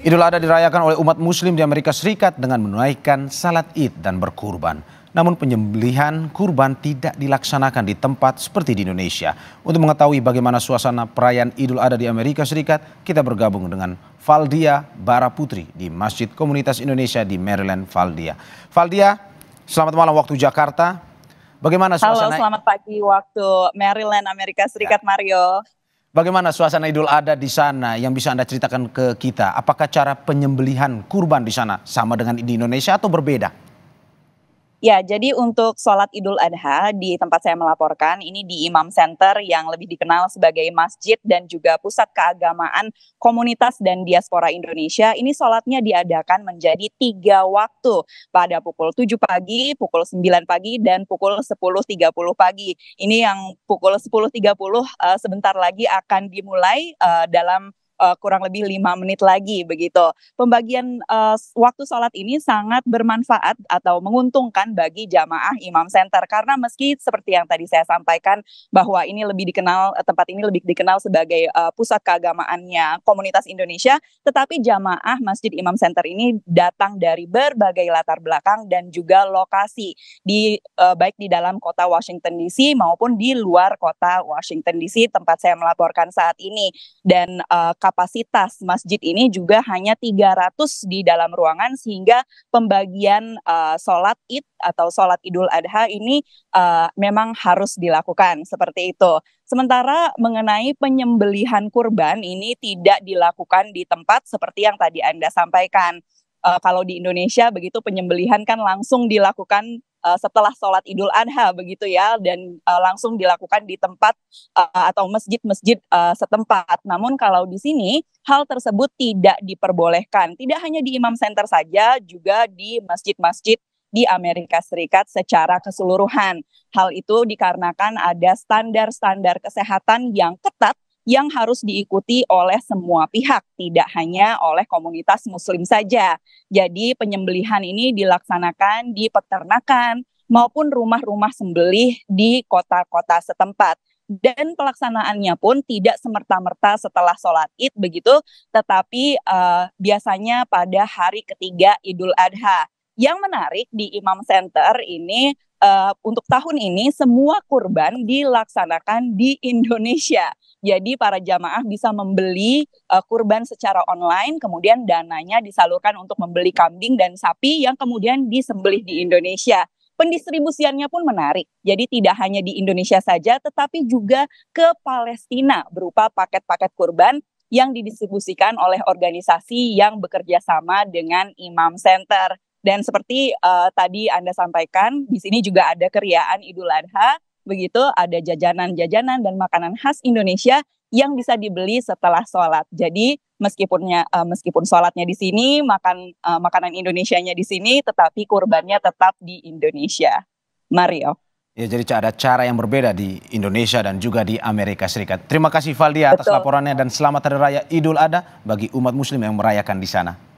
Idul Adha dirayakan oleh umat muslim di Amerika Serikat dengan menunaikan salat id dan berkurban. Namun penyembelihan kurban tidak dilaksanakan di tempat seperti di Indonesia. Untuk mengetahui bagaimana suasana perayaan Idul Adha di Amerika Serikat, kita bergabung dengan Valdia Baraputri di Masjid Komunitas Indonesia di Maryland, Valdia. Valdia, selamat malam waktu Jakarta. Bagaimana suasana? Halo, selamat pagi waktu Maryland, Amerika Serikat, ya. Mario. Bagaimana suasana Idul Adha di sana yang bisa Anda ceritakan ke kita? Apakah cara penyembelihan kurban di sana sama dengan di Indonesia atau berbeda? Ya, jadi untuk sholat Idul Adha di tempat saya melaporkan ini di Imam Center yang lebih dikenal sebagai masjid dan juga pusat keagamaan komunitas dan diaspora Indonesia. Ini sholatnya diadakan menjadi tiga waktu pada pukul 7 pagi, pukul 9 pagi, dan pukul 10.30 pagi. Ini yang pukul 10.30 uh, eh, sebentar lagi akan dimulai uh, dalam uh, kurang lebih lima menit lagi begitu. Pembagian uh, waktu sholat ini sangat bermanfaat atau menguntungkan bagi jamaah Imam Center karena meski seperti yang tadi saya sampaikan bahwa ini lebih dikenal eh, tempat ini lebih dikenal sebagai uh, pusat keagamaannya komunitas Indonesia, tetapi jamaah Masjid Imam Center ini datang dari berbagai latar belakang dan juga lokasi di uh, baik di dalam kota Washington DC maupun di luar kota Washington DC tempat saya melaporkan saat ini dan uh, kapasitas masjid ini juga hanya 300 di dalam ruangan sehingga pembagian uh, sholat id atau sholat idul adha ini uh, memang harus dilakukan seperti itu. Sementara mengenai penyembelihan kurban ini tidak dilakukan di tempat seperti yang tadi Anda sampaikan uh, kalau di Indonesia begitu penyembelihan kan langsung dilakukan Eh, setelah sholat Idul Adha begitu ya dan uh, langsung dilakukan di tempat uh, atau masjid-masjid uh, setempat. Namun kalau di sini hal tersebut tidak diperbolehkan. Tidak hanya di Imam Center saja, juga di masjid-masjid di Amerika Serikat secara keseluruhan. Hal itu dikarenakan ada standar-standar kesehatan yang ketat yang harus diikuti oleh semua pihak, tidak hanya oleh komunitas muslim saja. Jadi penyembelihan ini dilaksanakan di peternakan maupun rumah-rumah sembelih di kota-kota setempat dan pelaksanaannya pun tidak semerta-merta setelah sholat id begitu, tetapi uh, biasanya pada hari ketiga Idul Adha. Yang menarik di Imam Center ini uh, untuk tahun ini semua kurban dilaksanakan di Indonesia. Jadi para jamaah bisa membeli uh, kurban secara online, kemudian dananya disalurkan untuk membeli kambing dan sapi yang kemudian disembelih di Indonesia. Pendistribusiannya pun menarik. Jadi tidak hanya di Indonesia saja, tetapi juga ke Palestina berupa paket-paket kurban yang didistribusikan oleh organisasi yang bekerja sama dengan Imam Center. Dan seperti uh, tadi Anda sampaikan, di sini juga ada keriaan Idul Adha, begitu ada jajanan-jajanan dan makanan khas Indonesia yang bisa dibeli setelah sholat. Jadi meskipunnya uh, meskipun sholatnya di sini, makan uh, makanan Indonesianya di sini, tetapi kurbannya tetap di Indonesia. Mario. Oh. Ya, jadi ada cara yang berbeda di Indonesia dan juga di Amerika Serikat. Terima kasih Valdi atas Betul. laporannya dan selamat hari raya Idul Adha bagi umat muslim yang merayakan di sana.